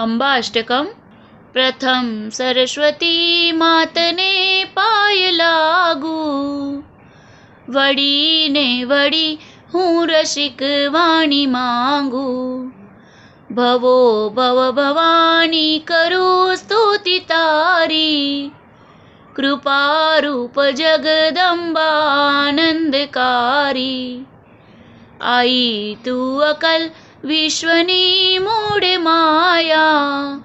अम्बाष्टकम प्रथम सरस्वती मातने पाय लागू वड़ी ने वड़ी हूँ रसिक वाणी मांगू भवो भव भवानी करो स्तुति तारी कृपा रूप जगदम्बानन्दकारी आई तू अकल विश्वनी मूल त्रिगुणा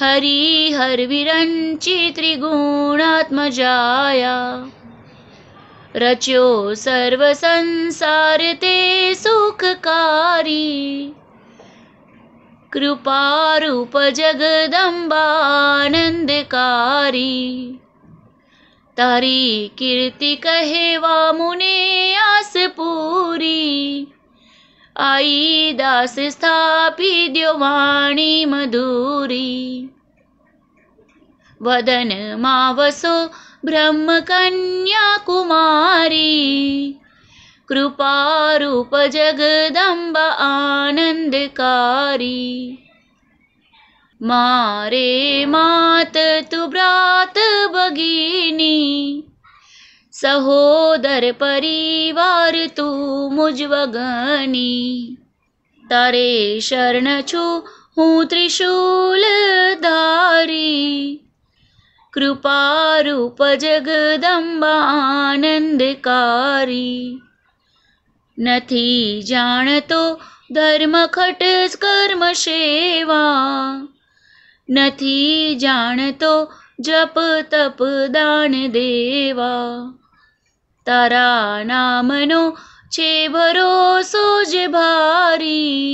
हरी हरविरञ्चि त्रिगुणात्मजाया रचो सर्व संसार ते सुखकारी कृपारूप जगदम्बानन्दकारी तारी कीर्ति कहे वा मुने आस पूरी आई दासस्थापि द्योवाणी मधुरी ब्रह्म कृपा रूप ब्रह्मकन्याकुमारी आनंदकारी आनन्दकारी मात तु ब्रात बगीनी સહોદર પરિવાર તું મુજ વગની તારે શરણ છું હું ત્રિશુલ ધારી કૃપારૂપ જગદંબાનંદકારી નથી જાણતો ધર્મ ખટ કર્મ સેવા નથી જાણતો જપ તપ દાન દેવા તારા નામનો છે ભરોસો જ ભારી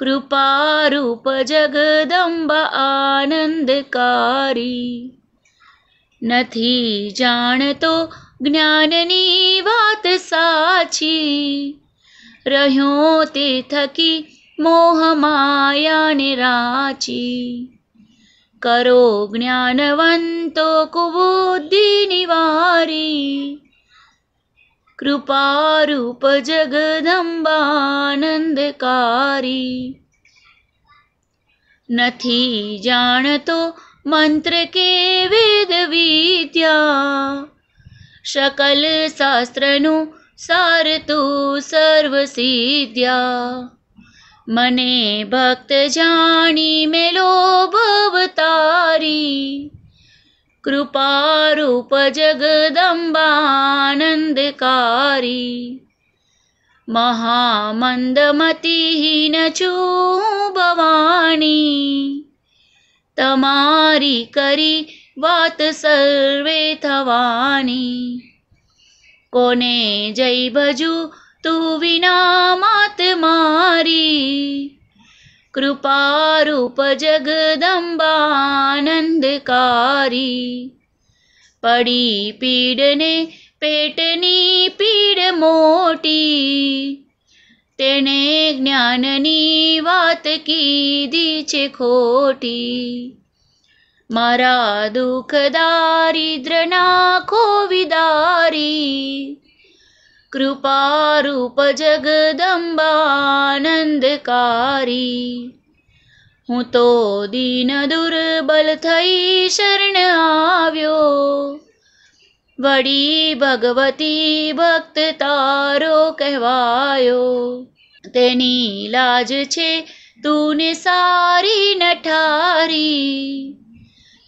કૃપારૂપ જગદંબ આનંદકારી નથી જાણતો જ્ઞાનની વાત સાચી રહ્યો તે થકી મોહમાયાને રાચી करो ज्ञानवन्तो कुबुद्धिनिवारि कृपारूप नथी जानतो मन्त्र के वेद शकलशास्त्रनु सारतु सर्वसीद्या मने भक्त भक्तजा मे लोभवतारी कृपारूप जगदम्बानकारी महामन्दमति नू भवाणी तमारि करि थवानी कोने जय भजू विना मातमार कृपारूप जगदम्बानन्दकारी पडी पीडने पेटनी पीड मोटी तेने ज्ञाननी वात दीचे खोटी मारा कोविदारी कृपारूप जगदम्बान्दकारी तो दीन दुर्बल शरण वडी भगवती भक्त तारो कहवायो तेनी लाज छे तूने सारी नठारी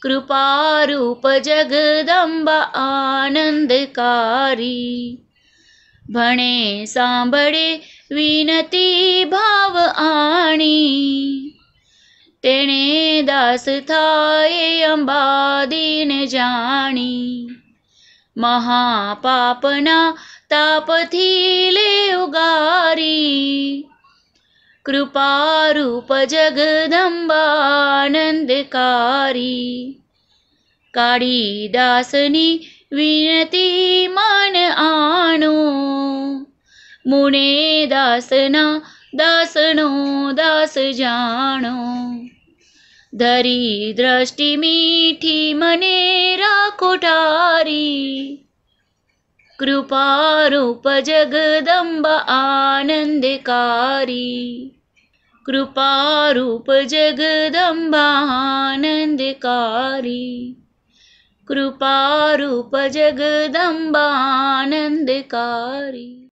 कृपारूप जगदम्बा आनन्दकारी ભણે સાંભળે વિનતી ભાવ આણી તેણે દાસ થાય અંબાદીને જાણી મહાપાપના તાપથી લે ઉગારી કૃપારૂપ જગદંબાનંદકારી કાળીદાસની विनतिमन मन मुने मुने दासनो दास जानो धरी दृष्टि मीठी मनेरा कुटारी कृपारूप जगदम्बा आनन्दकारी कृपारूप जगदम्बा आनन्दकारी कृपारूप जगदम्बानन्दकारी